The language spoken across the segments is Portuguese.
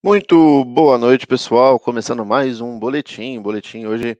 Muito boa noite, pessoal. Começando mais um boletim. Boletim hoje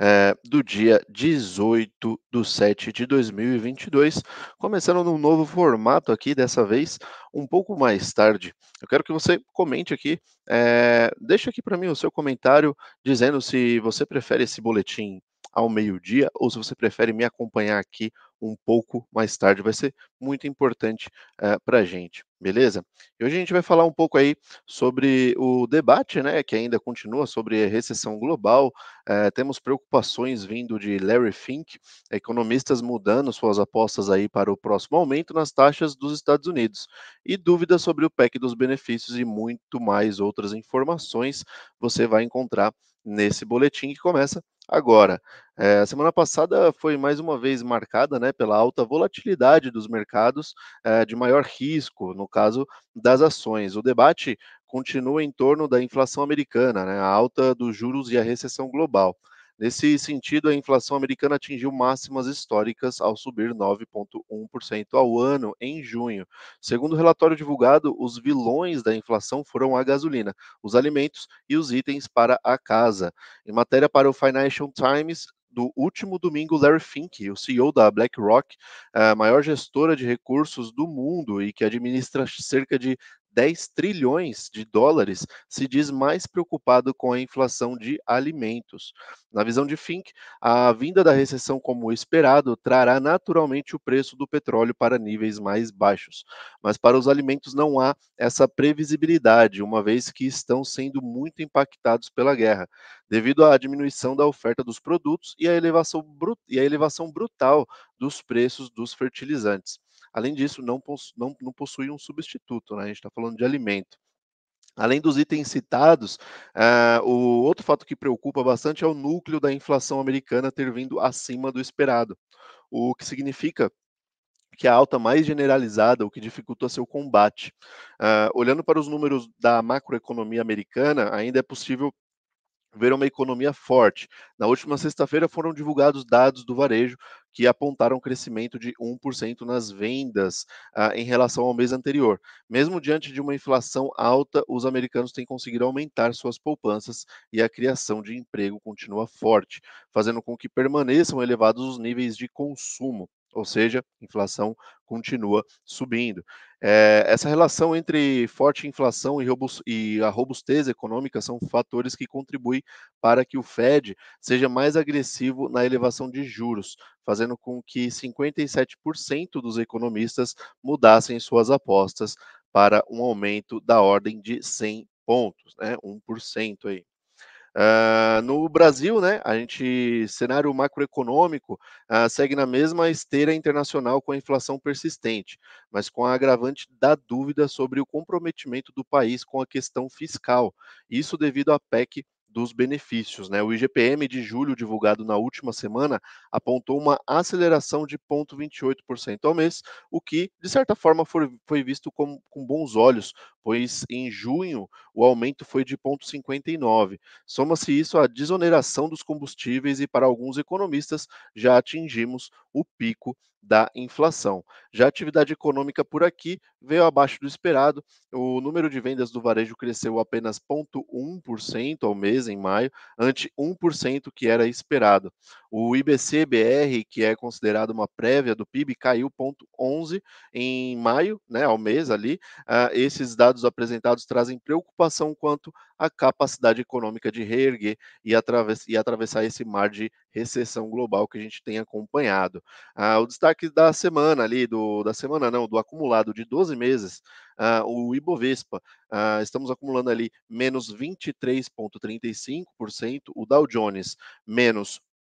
é, do dia 18 de 7 de 2022. Começando num novo formato aqui, dessa vez um pouco mais tarde. Eu quero que você comente aqui, é, deixa aqui para mim o seu comentário dizendo se você prefere esse boletim ao meio-dia ou se você prefere me acompanhar aqui um pouco mais tarde. Vai ser muito importante é, para a gente. Beleza? E hoje a gente vai falar um pouco aí sobre o debate, né, que ainda continua sobre a recessão global. É, temos preocupações vindo de Larry Fink, economistas mudando suas apostas aí para o próximo aumento nas taxas dos Estados Unidos e dúvidas sobre o PEC dos benefícios e muito mais outras informações você vai encontrar nesse boletim que começa Agora, é, eh, a semana passada foi mais uma vez marcada né, pela alta volatilidade dos mercados, é, de maior risco, no caso das ações. O debate continua em torno da inflação americana, né, a alta dos juros e a recessão global. Nesse sentido, a inflação americana atingiu máximas históricas ao subir 9,1% ao ano em junho. Segundo o relatório divulgado, os vilões da inflação foram a gasolina, os alimentos e os itens para a casa. Em matéria para o Financial Times, do último domingo, Larry Fink, o CEO da BlackRock, a eh, maior gestora de recursos do mundo e que administra cerca de 10 trilhões de dólares, se diz mais preocupado com a inflação de alimentos. Na visão de Fink, a vinda da recessão como esperado trará naturalmente o preço do petróleo para níveis mais baixos, mas para os alimentos não há essa previsibilidade, uma vez que estão sendo muito impactados pela guerra, devido à diminuição da oferta dos produtos e à elevação, brut e à elevação brutal dos preços dos fertilizantes. Além disso, não, possu não, não possui um substituto, né? a gente está falando de alimento. Além dos itens citados, uh, o outro fato que preocupa bastante é o núcleo da inflação americana ter vindo acima do esperado, o que significa que a alta mais generalizada, o que dificulta seu combate. Uh, olhando para os números da macroeconomia americana, ainda é possível ver uma economia forte. Na última sexta-feira foram divulgados dados do varejo que apontaram um crescimento de 1% nas vendas ah, em relação ao mês anterior. Mesmo diante de uma inflação alta, os americanos têm conseguido aumentar suas poupanças e a criação de emprego continua forte, fazendo com que permaneçam elevados os níveis de consumo ou seja, inflação continua subindo. É, essa relação entre forte inflação e, robust, e, a robustez econômica são fatores que contribuem para que o Fed seja mais agressivo na elevação de juros, fazendo com que 57% dos economistas mudassem suas apostas para um aumento da ordem de 100 pontos, né, 1% aí. Uh, no Brasil, né, a gente, cenário macroeconômico uh, segue na mesma esteira internacional com a inflação persistente, mas com a agravante da dúvida sobre o comprometimento do país com a questão fiscal, isso devido à PEC dos benefícios. Né? O IGPM de julho, divulgado na última semana, apontou uma aceleração de 0,28% ao mês, o que, de certa forma, foi, foi visto com, com bons olhos pois em junho o aumento foi de 0,59. Soma-se isso à desoneração dos combustíveis e, para alguns economistas, já atingimos o pico da inflação. Já a atividade econômica por aqui veio abaixo do esperado. O número de vendas do varejo cresceu apenas 0,1% ao mês em maio, ante 1% que era esperado. O IBC-BR, que é considerado uma prévia do PIB, caiu 0,11 em maio, né, ao mês ali. Uh, esses dados dados apresentados trazem preocupação quanto à capacidade econômica de reerguer e, atraves e atravessar esse mar de recessão global que a gente tem acompanhado. Ah, o destaque da semana ali, do, da semana não, do acumulado de 12 meses, ah, o Ibovespa, ah, estamos acumulando ali menos 23,35%, o Dow Jones menos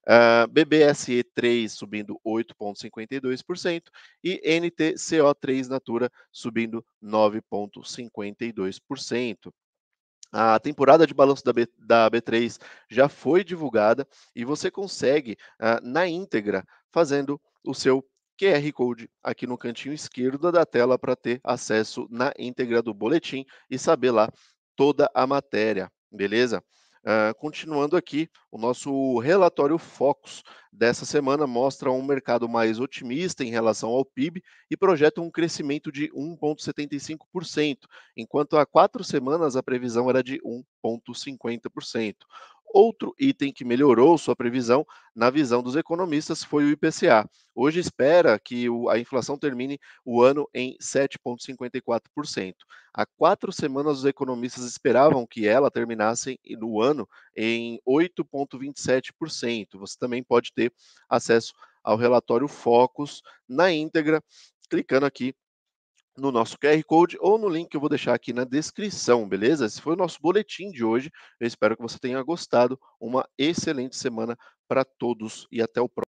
Uh, ah, BBSE3 subindo 8,52% e NTCO3 Natura subindo 9,52%. A temporada de balanço da, B, da B3 já foi divulgada e você consegue uh, na íntegra fazendo o seu QR Code aqui no cantinho esquerdo da tela para ter acesso na íntegra do boletim e saber lá toda a matéria, beleza? Uh, continuando aqui, o nosso relatório Focus dessa semana mostra um mercado mais otimista em relação ao PIB e projeta um crescimento de 1,75%, enquanto há quatro semanas a previsão era de 1,50%. Outro item que melhorou sua previsão, na visão dos economistas, foi o IPCA. Hoje espera que a inflação termine o ano em 7,54%. Há quatro semanas, os economistas esperavam que ela terminasse no ano em 8,27%. Você também pode ter acesso ao relatório Focus na íntegra, clicando aqui no nosso QR Code ou no link que eu vou deixar aqui na descrição, beleza? Esse foi o nosso boletim de hoje. Eu espero que você tenha gostado. Uma excelente semana para todos e até o próximo.